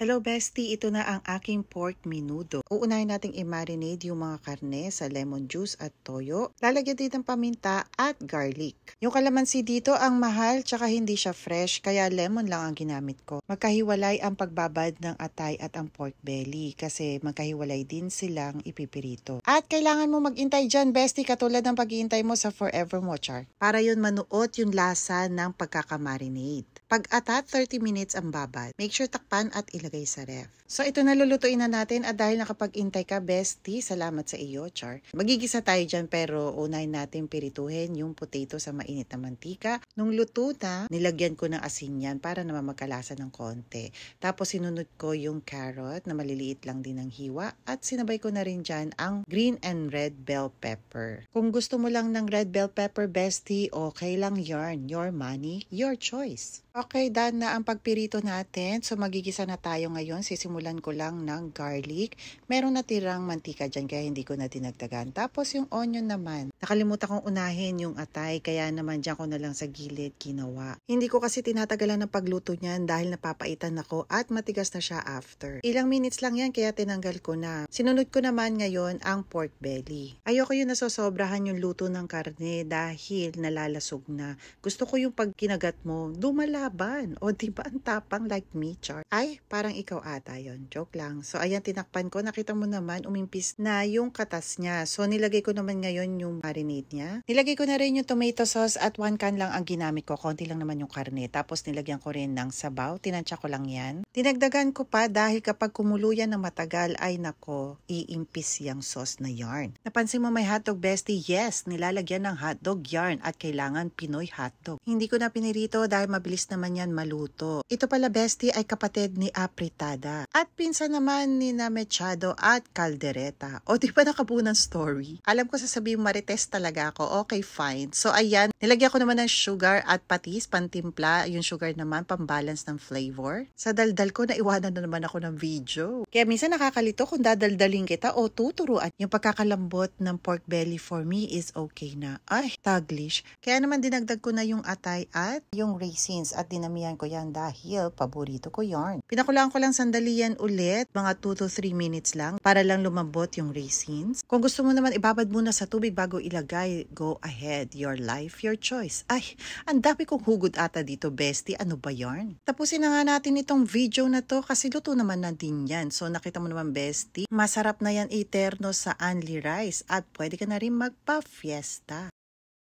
Hello bestie, ito na ang aking pork minudo. Uunahin nating i-marinate yung mga karne sa lemon juice at toyo. Lalagyan din ng paminta at garlic. Yung kalamansi dito ang mahal tsaka hindi siya fresh kaya lemon lang ang ginamit ko. Magkahiwalay ang pagbabad ng atay at ang pork belly kasi magkahiwalay din silang ipipirito. At kailangan mo maghintay dyan bestie katulad ng paghihintay mo sa Forever Mochar. Para yun manuot yung lasa ng pagkakamarinate. Pag atat 30 minutes ang babad, make sure takpan at ilagay sa ref. So ito na lulutuin na natin at dahil nakapag-intay ka, bestie, salamat sa iyo, Char. Magigisa tayo dyan pero unahin natin pirituhin yung potato sa mainit na mantika. Nung luto na, nilagyan ko ng asin yan para naman magkalasa ng konti. Tapos sinunod ko yung carrot na maliliit lang din ng hiwa at sinabay ko na rin dyan ang green and red bell pepper. Kung gusto mo lang ng red bell pepper, bestie, okay lang yarn. Your money, your choice. Okay, done na ang pagpirito natin. So, magigisa na tayo ngayon. Sisimulan ko lang ng garlic. Meron na tirang mantika dyan, kaya hindi ko na tinagtagan. Tapos, yung onion naman. Nakalimutan kong unahin yung atay, kaya naman dyan ko na lang sa gilid ginawa. Hindi ko kasi tinatagalan ng pagluto niyan dahil napapaitan ako at matigas na siya after. Ilang minutes lang yan, kaya tinanggal ko na. Sinunod ko naman ngayon ang pork belly. Ayoko yung nasosobrahan yung luto ng karne dahil nalalasog na. Gusto ko yung pag kinagat mo, dumala laban. O, di ba ang tapang like me, Char? Ay, parang ikaw ata yon Joke lang. So, ayan, tinakpan ko. Nakita mo naman, umimpis na yung katas niya. So, nilagay ko naman ngayon yung marinade niya. Nilagay ko na rin yung tomato sauce at one can lang ang ginamit ko. Konti lang naman yung karne. Tapos, nilagyan ko rin ng sabaw. Tinansya ko lang yan. Tinagdagan ko pa dahil kapag kumuluyan na matagal, ay nako, iimpis yung sauce na yarn. Napansin mo may hotdog, bestie? Yes, nilalagyan ng hotdog yarn at kailangan Pinoy hotdog. Hindi ko na pinirito dahil mabilis na naman yan maluto. Ito pala bestie ay kapatid ni Apritada at pinsan naman ni na at Caldereta. O di ba nakabunan story? Alam ko sasabihin marites talaga ako. Okay, fine. So ayan, nilagyan ko naman ng sugar at patis, pantimpla. Yung sugar naman, pambalance ng flavor. Sa daldal ko, naiwanan na naman ako ng video. Kaya minsan nakakalito kung dadaldalin kita o tuturuan. Yung pagkakalambot ng pork belly for me is okay na. Ay, taglish. Kaya naman dinagdag ko na yung atay at yung raisins at dinamihan ko yan dahil paborito ko yarn. Pinakulaan ko lang sandali yan ulit, mga 2 to 3 minutes lang para lang lumambot yung raisins. Kung gusto mo naman ibabad muna sa tubig bago ilagay, go ahead, your life, your choice. Ay, ang dami kong hugod ata dito, bestie, ano ba yarn? Tapusin na nga natin itong video na to kasi luto naman na din yan. So nakita mo naman bestie, masarap na yan eterno sa Anli Rice at pwede ka na rin magpa-fiesta.